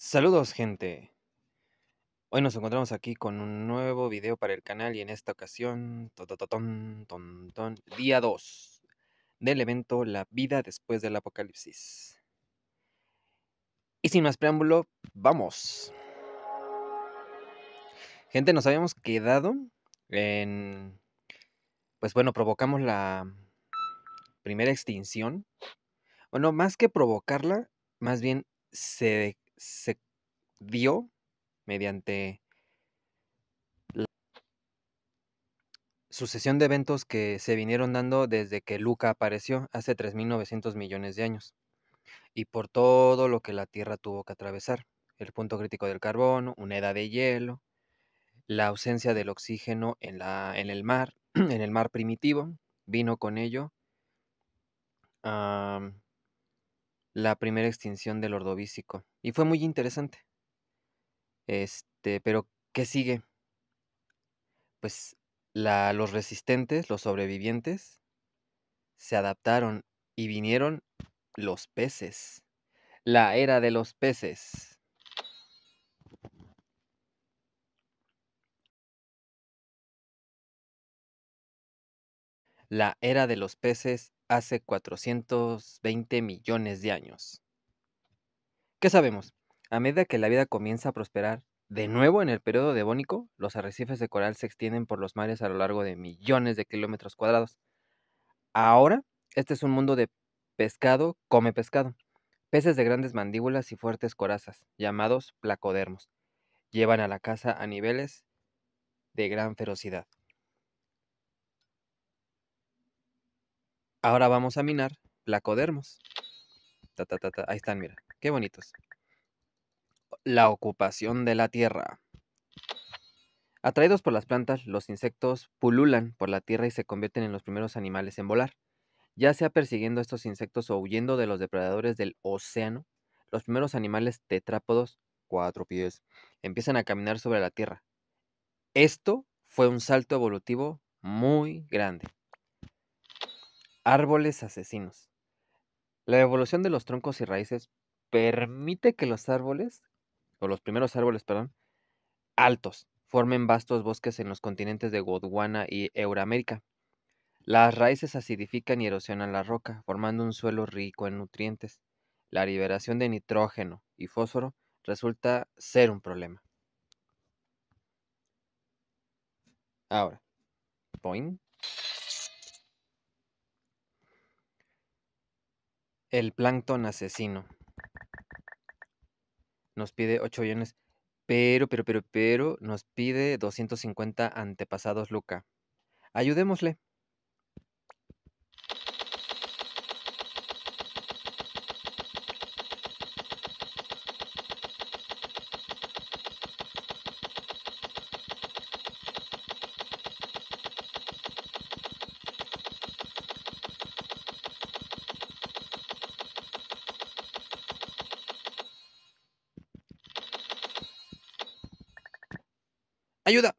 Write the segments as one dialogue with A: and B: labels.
A: Saludos gente. Hoy nos encontramos aquí con un nuevo video para el canal y en esta ocasión, día 2 del evento La vida después del apocalipsis. Y sin más preámbulo, vamos. Gente, nos habíamos quedado en... Pues bueno, provocamos la primera extinción. Bueno, más que provocarla, más bien se se dio mediante la sucesión de eventos que se vinieron dando desde que Luca apareció hace 3.900 millones de años y por todo lo que la Tierra tuvo que atravesar. El punto crítico del carbono, una edad de hielo, la ausencia del oxígeno en, la, en el mar, en el mar primitivo, vino con ello la primera extinción del ordovícico. Y fue muy interesante. Este, pero ¿qué sigue? Pues la, los resistentes, los sobrevivientes, se adaptaron y vinieron los peces. La era de los peces. La era de los peces hace 420 millones de años. ¿Qué sabemos? A medida que la vida comienza a prosperar, de nuevo en el periodo devónico, los arrecifes de coral se extienden por los mares a lo largo de millones de kilómetros cuadrados. Ahora, este es un mundo de pescado come pescado, peces de grandes mandíbulas y fuertes corazas, llamados placodermos. Llevan a la caza a niveles de gran ferocidad. Ahora vamos a minar placodermos. Ahí están, mira. Qué bonitos. La ocupación de la tierra. Atraídos por las plantas, los insectos pululan por la tierra y se convierten en los primeros animales en volar. Ya sea persiguiendo estos insectos o huyendo de los depredadores del océano, los primeros animales tetrápodos, cuatro pies, empiezan a caminar sobre la tierra. Esto fue un salto evolutivo muy grande. Árboles asesinos. La evolución de los troncos y raíces permite que los árboles, o los primeros árboles, perdón, altos, formen vastos bosques en los continentes de Gondwana y Euramérica. Las raíces acidifican y erosionan la roca, formando un suelo rico en nutrientes. La liberación de nitrógeno y fósforo resulta ser un problema. Ahora, point. El plancton asesino. Nos pide 8 millones, Pero, pero, pero, pero, nos pide 250 antepasados Luca. Ayudémosle. Ayuda.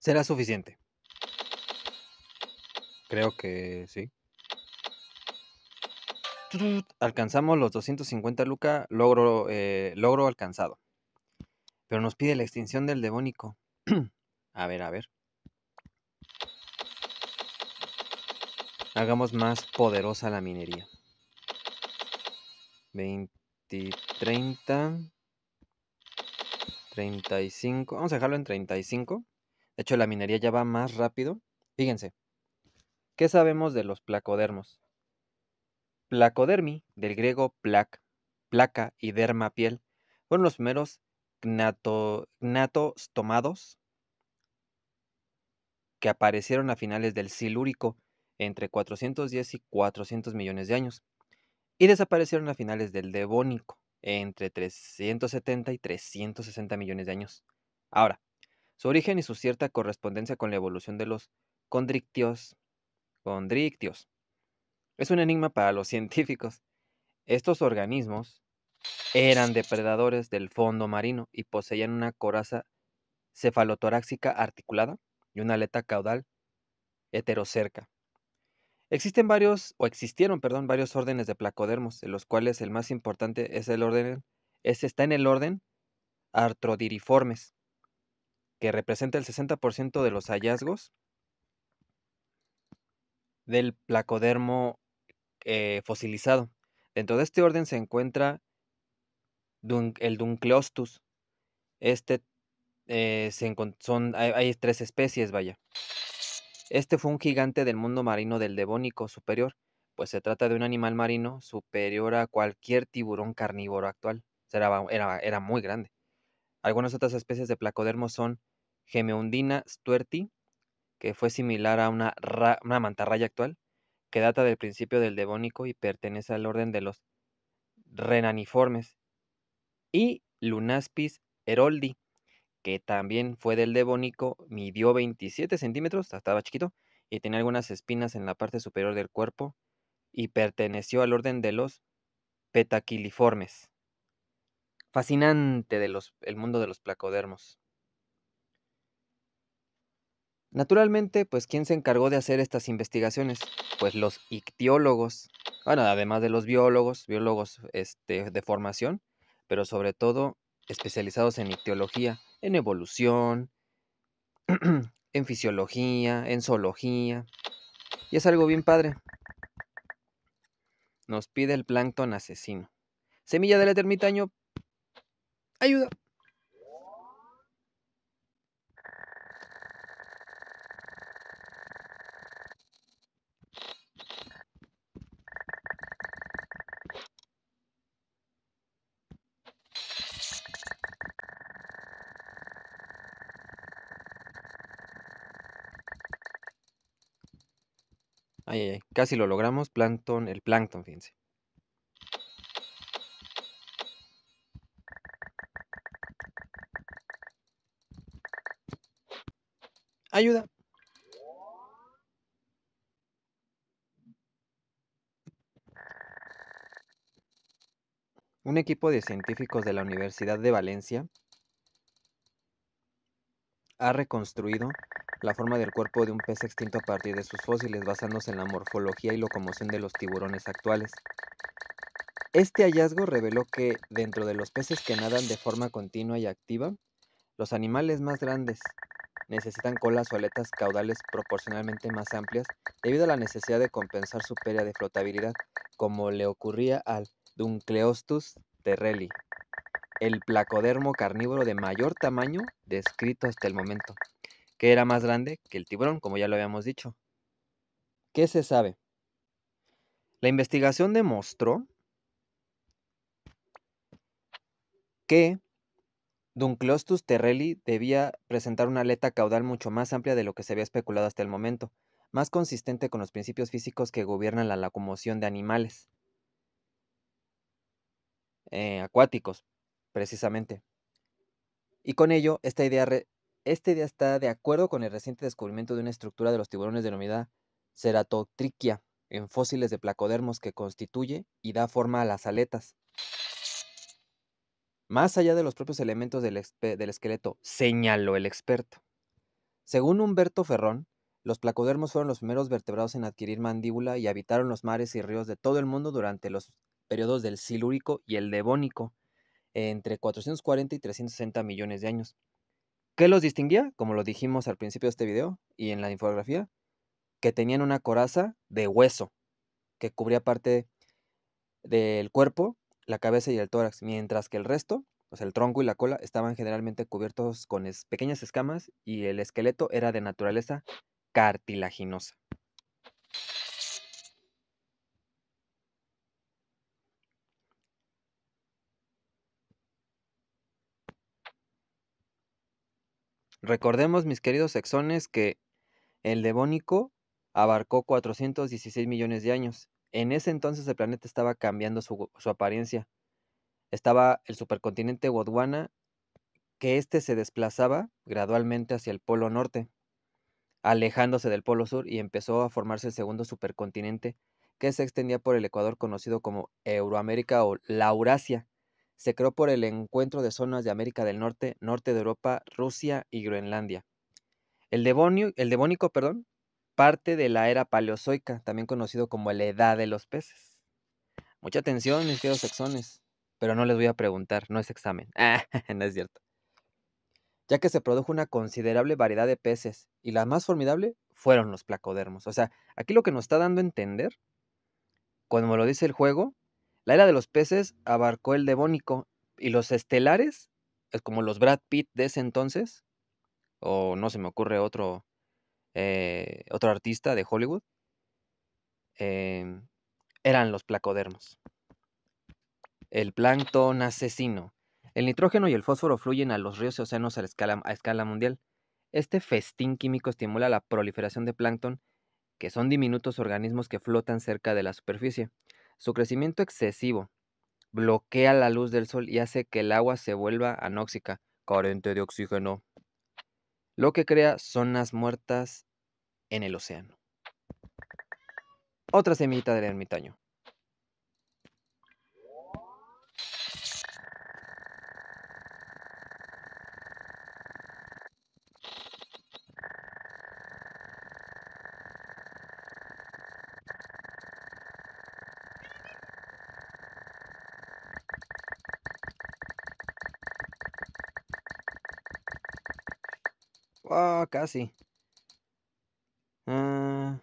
A: será suficiente. Creo que sí alcanzamos los 250 lucas, logro, eh, logro alcanzado. Pero nos pide la extinción del devónico. a ver, a ver. Hagamos más poderosa la minería. 20, 30, 35. Vamos a dejarlo en 35. De hecho, la minería ya va más rápido. Fíjense. ¿Qué sabemos de los placodermos? Placodermi, del griego plac, placa y derma piel, fueron los primeros gnatos tomados que aparecieron a finales del Silúrico, entre 410 y 400 millones de años, y desaparecieron a finales del Devónico, entre 370 y 360 millones de años. Ahora, su origen y su cierta correspondencia con la evolución de los condrictios, condrictios es un enigma para los científicos. Estos organismos eran depredadores del fondo marino y poseían una coraza cefalotoráxica articulada y una aleta caudal heterocerca. Existen varios, o existieron, perdón, varios órdenes de placodermos, de los cuales el más importante es el orden, está en el orden artrodiriformes, que representa el 60% de los hallazgos del placodermo eh, fosilizado. Dentro de este orden se encuentra el Duncleostus. Este eh, hay, tres especies, vaya. Este fue un gigante del mundo marino del Devónico superior, pues se trata de un animal marino superior a cualquier tiburón carnívoro actual. Era, era, muy grande. Algunas otras especies de placodermos son Gemeundina stuerti, que fue similar a una, una mantarraya actual, que data del principio del Devónico y pertenece al orden de los renaniformes, y Lunaspis heroldi, que también fue del Devónico, midió 27 centímetros, estaba chiquito, y tenía algunas espinas en la parte superior del cuerpo, y perteneció al orden de los petaquiliformes. Fascinante de el mundo de los placodermos. Naturalmente, pues ¿quién se encargó de hacer estas investigaciones? Pues los ictiólogos. Bueno, además de los biólogos, biólogos este, de formación, pero sobre todo especializados en ictiología, en evolución, en fisiología, en zoología. Y es algo bien padre. Nos pide el plancton asesino. Semilla del termitaño. Ayuda. Ay, ay, Casi lo logramos. Plankton, el plancton, fíjense. Ayuda. Un equipo de científicos de la Universidad de Valencia ha reconstruido la forma del cuerpo de un pez extinto a partir de sus fósiles basándose en la morfología y locomoción de los tiburones actuales. Este hallazgo reveló que dentro de los peces que nadan de forma continua y activa, los animales más grandes necesitan colas o aletas caudales proporcionalmente más amplias debido a la necesidad de compensar su pérdida de flotabilidad, como le ocurría al Duncleostus terrelli, el placodermo carnívoro de mayor tamaño descrito hasta el momento que era más grande que el tiburón, como ya lo habíamos dicho. ¿Qué se sabe? La investigación demostró que Dunclostus terrelli debía presentar una aleta caudal mucho más amplia de lo que se había especulado hasta el momento, más consistente con los principios físicos que gobiernan la locomoción de animales eh, acuáticos, precisamente. Y con ello, esta idea esta idea está de acuerdo con el reciente descubrimiento de una estructura de los tiburones denominada ceratotriquia en fósiles de placodermos que constituye y da forma a las aletas. Más allá de los propios elementos del, del esqueleto, señaló el experto. Según Humberto Ferrón, los placodermos fueron los primeros vertebrados en adquirir mandíbula y habitaron los mares y ríos de todo el mundo durante los periodos del Silúrico y el Devónico, entre 440 y 360 millones de años. ¿Qué los distinguía? Como lo dijimos al principio de este video y en la infografía, que tenían una coraza de hueso que cubría parte del cuerpo, la cabeza y el tórax, mientras que el resto, o sea, el tronco y la cola, estaban generalmente cubiertos con pequeñas escamas y el esqueleto era de naturaleza cartilaginosa. Recordemos, mis queridos exones, que el Devónico abarcó 416 millones de años. En ese entonces el planeta estaba cambiando su, apariencia. Estaba el supercontinente Gondwana, que éste se desplazaba gradualmente hacia el polo norte, alejándose del polo sur y empezó a formarse el segundo supercontinente que se extendía por el Ecuador conocido como Euroamérica o Laurasia se creó por el encuentro de zonas de América del Norte, Norte de Europa, Rusia y Groenlandia. El, el devónico perdón, parte de la era paleozoica, también conocido como la edad de los peces. Mucha atención, mis queridos sexones, pero no les voy a preguntar, no es examen. no es cierto. Ya que se produjo una considerable variedad de peces y la más formidable fueron los placodermos. O sea, aquí lo que nos está dando a entender, cuando lo dice el juego, la era de los peces abarcó el Devónico y los estelares, eh, como los Brad Pitt de ese entonces, o no se me ocurre otro, eh, otro artista de Hollywood, em, eran los placodermos. El plancton asesino. El nitrógeno y el fósforo fluyen a los ríos y océanos a escala, a escala mundial. Este festín químico estimula la proliferación de plancton, que son diminutos organismos que flotan cerca de la superficie. Su crecimiento excesivo bloquea la luz del sol y hace que el agua se vuelva anóxica, carente de oxígeno, lo que crea zonas muertas en el océano. Otra semilla del ermitaño. Ah.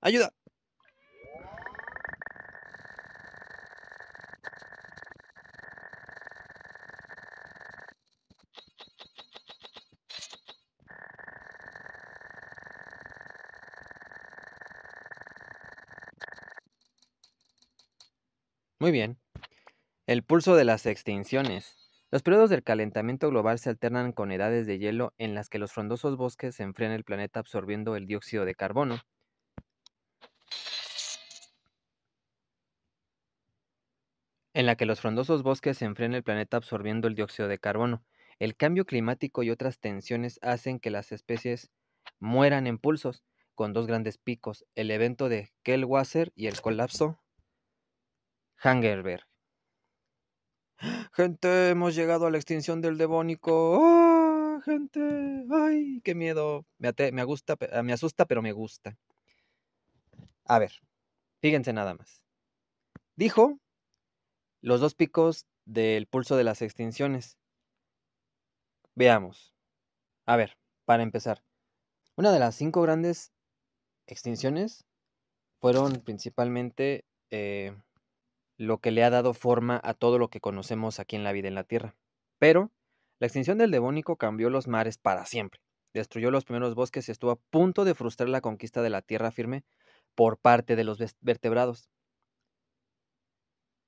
A: ¡Ayuda! Muy bien. El pulso de las extinciones. Los periodos del calentamiento global se alternan con edades de hielo en las que los frondosos bosques se el planeta absorbiendo el dióxido de carbono. En la que los frondosos bosques se el planeta absorbiendo el dióxido de carbono. El cambio climático y otras tensiones hacen que las especies mueran en pulsos, con dos grandes picos, el evento de Kellwasser y el colapso Hangerberg. Gente, hemos llegado a la extinción del Devónico. ¡Ah, gente! ¡Ay, qué miedo! Me, me, gusta, ah, me asusta, pero me gusta. A ver, fíjense nada más. Dijo los dos picos del pulso de las extinciones. Veamos. A ver, para empezar. Una de las cinco grandes extinciones fueron principalmente eh, lo que le ha dado forma a todo lo que conocemos aquí en la vida en la Tierra. Pero la extinción del Devónico cambió los mares para siempre, destruyó los primeros bosques y estuvo a punto de frustrar la conquista de la tierra firme por parte de los vertebrados.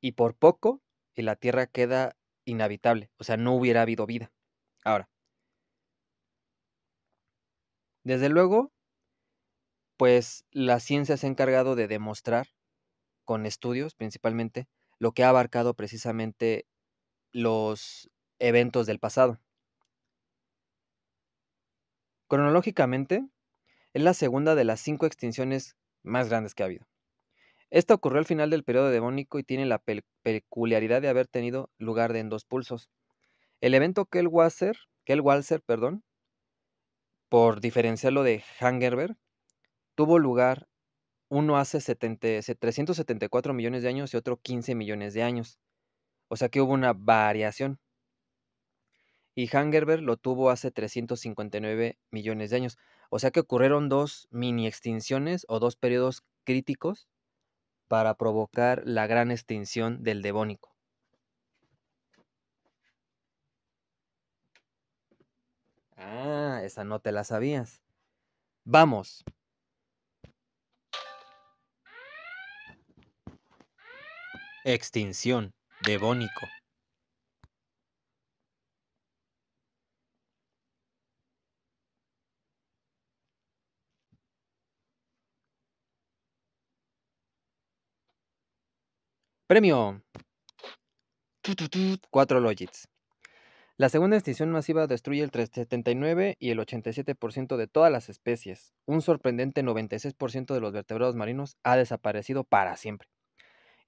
A: Y por poco, la tierra queda inhabitable, o sea, no hubiera habido vida. Ahora, desde luego, pues la ciencia se ha encargado de demostrar con estudios principalmente, lo que ha abarcado precisamente los eventos del pasado. Cronológicamente, es la segunda de las cinco extinciones más grandes que ha habido. Esta ocurrió al final del periodo devónico y tiene la peculiaridad de haber tenido lugar de en dos pulsos. El evento Kell-Walser, perdón, por diferenciarlo de Hangerberg, tuvo lugar uno hace 374 millones de años y otro 15 millones de años. O sea que hubo una variación. Y Hangerberg lo tuvo hace 359 millones de años. O sea que ocurrieron dos mini extinciones o dos periodos críticos para provocar la gran extinción del Devónico. Ah, esa no te la sabías. Vamos. Extinción Devónico Premio. 4 Logits. La segunda extinción masiva destruye el 79 y el 87% de todas las especies. Un sorprendente 96% de los vertebrados marinos ha desaparecido para siempre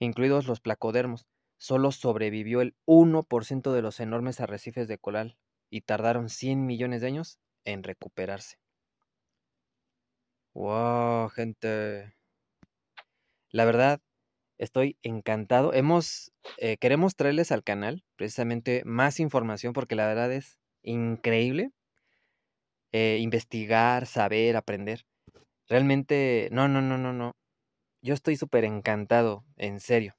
A: incluidos los placodermos. Solo sobrevivió el 1% de los enormes arrecifes de coral y tardaron 100 millones de años en recuperarse. ¡Wow, gente! La verdad, estoy encantado. Hemos, eh, queremos traerles al canal precisamente más información porque la verdad es increíble eh, investigar, saber, aprender. Realmente, no, no, no, no, no yo estoy súper encantado, en serio.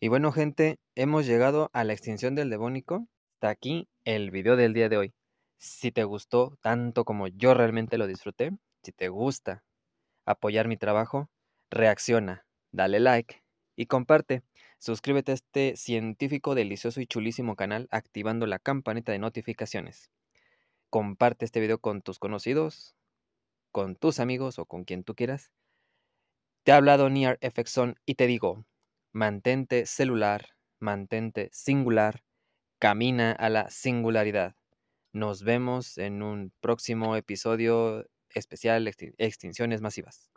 A: Y bueno gente, hemos llegado a la extinción del Devónico. Está aquí el video del día de hoy. Si te gustó tanto como yo realmente lo disfruté, si te gusta apoyar mi trabajo, reacciona, dale like y comparte. Suscríbete a este científico, delicioso y chulísimo canal activando la campanita de notificaciones. Comparte este video con tus conocidos, con tus amigos o con quien tú quieras. Te ha hablado Near Effectson y te digo, mantente celular, mantente singular, camina a la singularidad. Nos vemos en un próximo episodio especial Extinciones Masivas.